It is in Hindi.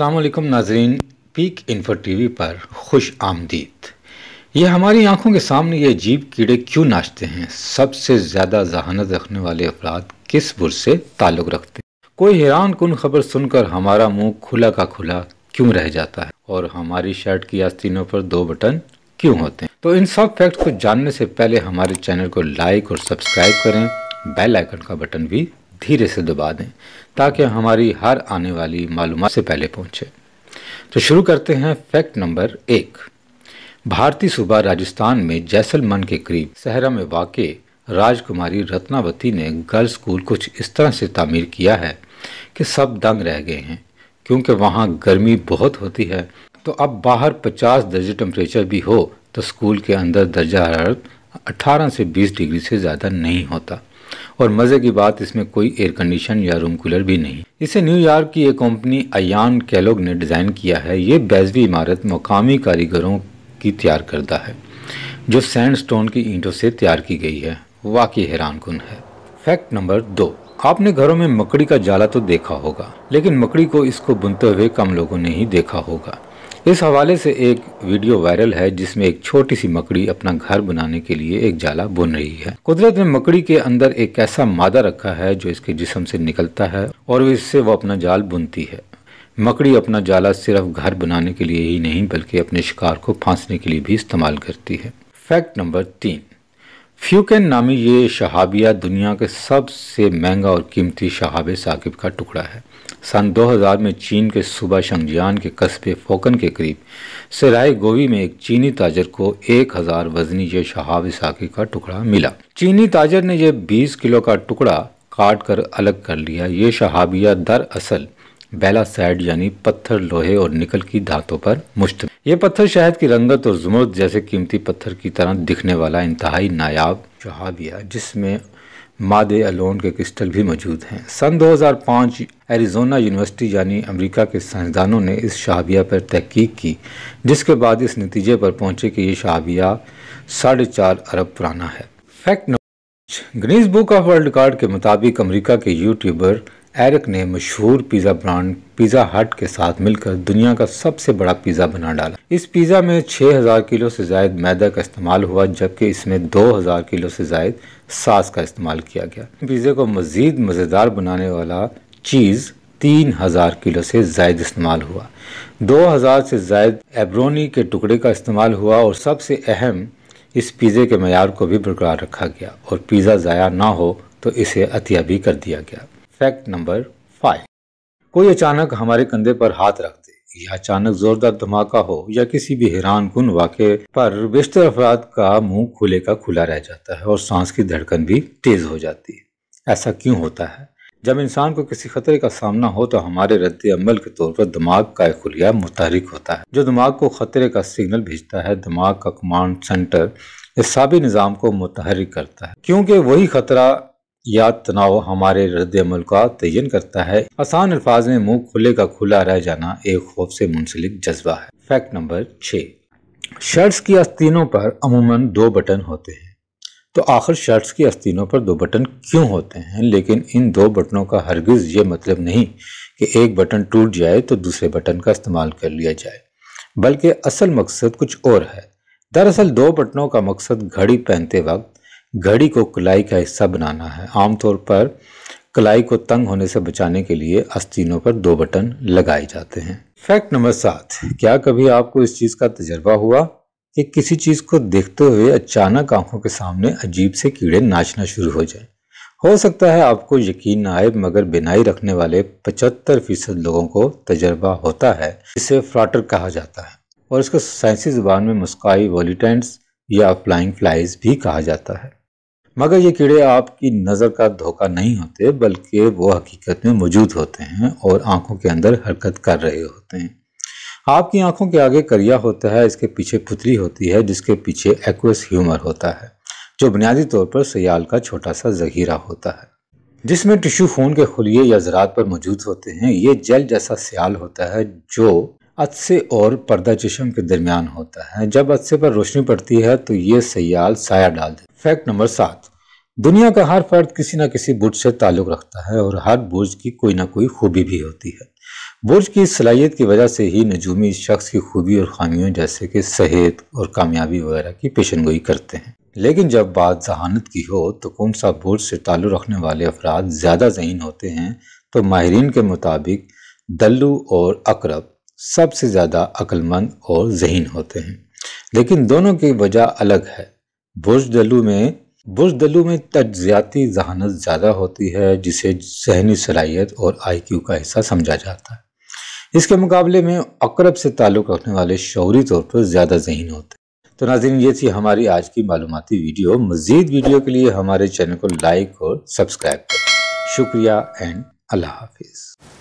अल्लाम नाजरीन पीक इन्फो वी पर खुश आमदीद ये हमारी आंखों के सामने ये अजीब कीड़े क्यों नाचते हैं सबसे ज़्यादा जहानत रखने वाले अफराद किस बुर से ताल्लुक़ रखते हैं कोई हैरान कन खबर सुनकर हमारा मुंह खुला का खुला क्यों रह जाता है और हमारी शर्ट की आस्तीनों पर दो बटन क्यों होते हैं तो इन सब फैक्ट को जानने से पहले हमारे चैनल को लाइक और सब्सक्राइब करें बेल आइकन का बटन भी धीरे से दबा दें ताकि हमारी हर आने वाली मालूम से पहले पहुँचे तो शुरू करते हैं फैक्ट नंबर एक भारतीय सूबा राजस्थान में जैसलमन के करीब सहरा में वाक़ राजकुमारी रत्नावती ने गर्ल्स स्कूल कुछ इस तरह से तामीर किया है कि सब दंग रह गए हैं क्योंकि वहाँ गर्मी बहुत होती है तो अब बाहर 50 दर्जे टेम्परेचर भी हो तो स्कूल के अंदर दर्जा हरारत 18 से 20 डिग्री से ज़्यादा नहीं होता और मज़े की बात इसमें कोई एयर कंडीशन या रूम कूलर भी नहीं इसे न्यूयॉर्क की एक कंपनी अयान कैलोग ने डिज़ाइन किया है ये बैजवी इमारत मकामी कारीगरों की तैयार करता है जो सैंड स्टोन की ईंटों से तैयार की गई है वाकई हैरान कन है फैक्ट नंबर दो आपने घरों में मकड़ी का जाला तो देखा होगा लेकिन मकड़ी को इसको बुनते हुए कम लोगों ने ही देखा होगा इस हवाले से एक वीडियो वायरल है जिसमें एक छोटी सी मकड़ी अपना घर बनाने के लिए एक जाला बुन रही है कुदरत ने मकड़ी के अंदर एक ऐसा मादा रखा है जो इसके जिसम से निकलता है और इससे वो अपना जाल बुनती है मकड़ी अपना जाला सिर्फ घर बनाने के लिए ही नहीं बल्कि अपने शिकार को फांसने के लिए भी इस्तेमाल करती है फैक्ट नंबर तीन फ्यूकन नामी ये शहाबिया दुनिया के सबसे महंगा और कीमती शहाबे साकिब का टुकड़ा है सन 2000 में चीन के सूबा शंगजियान के कस्बे फोकन के करीब सराय गोवी में एक चीनी ताजर को 1000 वजनी यह शहाब साकी का टुकड़ा मिला चीनी ताजर ने यह 20 किलो का टुकड़ा काट कर अलग कर लिया ये शहाबिया दरअसल साइड यानी पत्थर लोहे और निकल की धातों पर मुश्तम ये पत्थर शायद की रंगत और जमरुद जैसे कीमती पत्थर की तरह दिखने वाला इंतहाई नायाब चहाबिया जिसमें मादे अलोन के क्रिस्टल भी मौजूद हैं सन 2005 एरिजोना यूनिवर्सिटी यानी अमेरिका के साइंसदानों ने इस शहाबिया पर तहकीक की जिसके बाद इस नतीजे पर पहुंचे कि ये शहाबिया साढ़े चार अरब पुराना है fact number Guinness book of world record के मुताबिक अमेरिका के यूट्यूबर एरिक ने मशहूर पिज़्ज़ा ब्रांड पिज़्ज़ा हट के साथ मिलकर दुनिया का सबसे बड़ा पिज़्ज़ा बना डाला इस पिज़्ज़ा में 6000 किलो से जायद मैदा का इस्तेमाल हुआ जबकि इसमें 2000 किलो से जायद सास का इस्तेमाल किया गया पिज़्ज़े को मज़ीद मज़ेदार बनाने वाला चीज़ 3000 किलो से जायद इस्तेमाल हुआ 2000 से जायद एब्रोनी के टुकड़े का इस्तेमाल हुआ और सबसे अहम इस पिज़्ज़े के मैार को भी बरकरार रखा गया और पिज़्ज़ा ज़ाया ना हो तो इसे अतिया भी कर दिया गया फैक्ट नंबर फाइव कोई अचानक हमारे कंधे पर हाथ रख दे या अचानक जोरदार धमाका हो या किसी भी हैरान कन वाक़े पर बेशतर अफराद का मुंह खुले का खुला रह जाता है और सांस की धड़कन भी तेज़ हो जाती है ऐसा क्यों होता है जब इंसान को किसी खतरे का सामना हो तो हमारे रद्द अमल के तौर पर दिमाग का एक खुलिया मुतहरिक होता है जो दिमाग को खतरे का सिग्नल भेजता है दिमाग का कमांड सेंटर इस सभी निज़ाम को मुतहरिक करता है क्योंकि वही खतरा या तनाव हमारे रद्द अमल का तयन करता है आसान अल्फाज में मुंह खुले का खुला रह जाना एक खौफ से मुंसलिक जज्बा है फैक्ट नंबर छः शर्ट्स की आस्तीनों पर अमूमन दो बटन होते हैं तो आखिर शर्ट्स की आस्तीनों पर दो बटन क्यों होते हैं लेकिन इन दो बटनों का हरगिज़ ये मतलब नहीं कि एक बटन टूट जाए तो दूसरे बटन का इस्तेमाल कर लिया जाए बल्कि असल मकसद कुछ और है दरअसल दो बटनों का मकसद घड़ी पहनते वक्त घड़ी को कलाई का हिस्सा बनाना है आमतौर पर कलाई को तंग होने से बचाने के लिए आस्तीनों पर दो बटन लगाए जाते हैं फैक्ट नंबर सात क्या कभी आपको इस चीज़ का तजर्बा हुआ कि किसी चीज़ को देखते हुए अचानक आंखों के सामने अजीब से कीड़े नाचना शुरू हो जाए हो सकता है आपको यकीन ना आए मगर बिनाई रखने वाले 75 फीसद लोगों को तजर्बा होता है जिसे फ्लाटर कहा जाता है और इसको साइंसी ज़ुबान में मुस्काई वॉलीटेंट्स या फ्लाइंग फ्लाइज भी कहा जाता है मगर ये कीड़े आपकी नज़र का धोखा नहीं होते बल्कि वो हकीकत में मौजूद होते हैं और आंखों के अंदर हरकत कर रहे होते हैं आपकी आंखों के आगे करिया होता है इसके पीछे पुतली होती है जिसके पीछे एक्वस ह्यूमर होता है जो बुनियादी तौर पर सयाल का छोटा सा जखीरा होता है जिसमें टिश्यू खून के खुलिए या ज़रात पर मौजूद होते हैं ये जल जैसा सयाल होता है जो अदसे और पर्दा चश्म के दरमियान होता है जब अदसे पर रोशनी पड़ती है तो ये सयाल साया डाल देता फैक्ट नंबर सात दुनिया का हर फर्द किसी न किसी बुर्ज से ताल्लुक रखता है और हर बुर्ज की कोई ना कोई खूबी भी होती है बुर्ज की सलाहियत की वजह से ही नजूमी शख्स की खूबी और खामियों जैसे कि सेहत और कामयाबी वगैरह की पेशन गोई करते हैं लेकिन जब बात जहानत की हो तो कौन सा बुर्ज से ताल्लुक़ रखने वाले अफराद ज़्यादा जहन होते हैं तो माहरीन के मुताबिक दल्लू और अकरब सबसे ज़्यादा अक्लमंद और जहन होते हैं लेकिन दोनों की वजह अलग है दलू में बुज बुजदलू में तज्जाती जहानत ज़्यादा होती है जिसे जहनी सलाहियत और आई क्यू का हिस्सा समझा जाता है इसके मुकाबले में अकरब से ताल्लुक़ रखने वाले शौरी तौर पर ज़्यादा जहन होते हैं तो नाजिन ये थी हमारी आज की मालूमती वीडियो मज़ीद वीडियो के लिए हमारे चैनल को लाइक और सब्सक्राइब करें शुक्रिया एंड अल्लाह हाफिज़